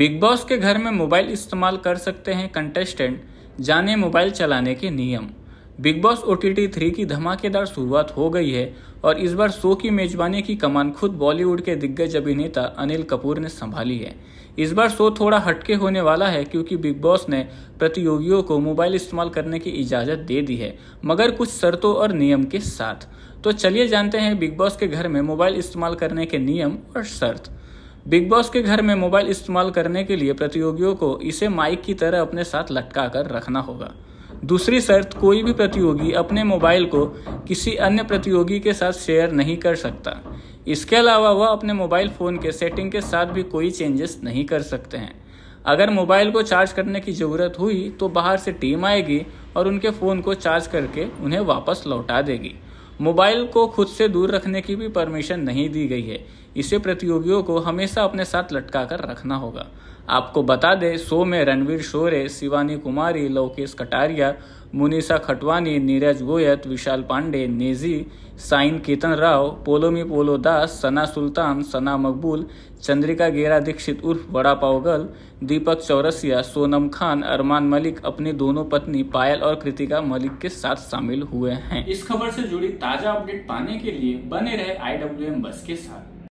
big boss के घर में मोबाइल इस्तेमाल कर सकते हैं कंटेस्टेंट जाने मोबाइल चलाने के नियम Bigg Boss O T three की धमाकेदार शुरुआत हो गई है और इस बार शो की मेजबानी की कमान खुद बॉलीवुड के दिग्गज अभिनेता अनिल कपूर ने संभाली है इस बार शो थोड़ा हटके होने वाला है क्योंकि बिग बॉस ने प्रतियोगियों को मोबाइल इस्तेमाल करने की इजाज़त दे दी है मगर कुछ शर्तों और नियम के साथ तो चलिए जानते हैं बिग बॉस के घर में मोबाइल इस्तेमाल करने के नियम और शर्त बिग बॉस के घर में मोबाइल इस्तेमाल करने के लिए प्रतियोगियों को इसे माइक की तरह अपने साथ लटका कर रखना होगा दूसरी शर्त कोई भी प्रतियोगी अपने मोबाइल को किसी अन्य प्रतियोगी के साथ शेयर नहीं कर सकता इसके अलावा वह अपने मोबाइल फ़ोन के सेटिंग के साथ भी कोई चेंजेस नहीं कर सकते हैं अगर मोबाइल को चार्ज करने की ज़रूरत हुई तो बाहर से टीम आएगी और उनके फ़ोन को चार्ज करके उन्हें वापस लौटा देगी मोबाइल को खुद से दूर रखने की भी परमिशन नहीं दी गई है इसे प्रतियोगियों को हमेशा अपने साथ लटका कर रखना होगा आपको बता दें शो में रणवीर शोरे शिवानी कुमारी लोकेश कटारिया मुनीषा खटवानी नीरज गोयत विशाल पांडे नेजी साइन केतन राव पोलोमी पोलो दास सना सुल्तान सना मकबूल चंद्रिका गेरा दीक्षित उर्फ बड़ा पावगल दीपक चौरसिया सोनम खान अरमान मलिक अपनी दोनों पत्नी पायल और कृतिका मलिक के साथ शामिल हुए हैं इस खबर से जुड़ी ताज़ा अपडेट पाने के लिए बने रहे आई बस के साथ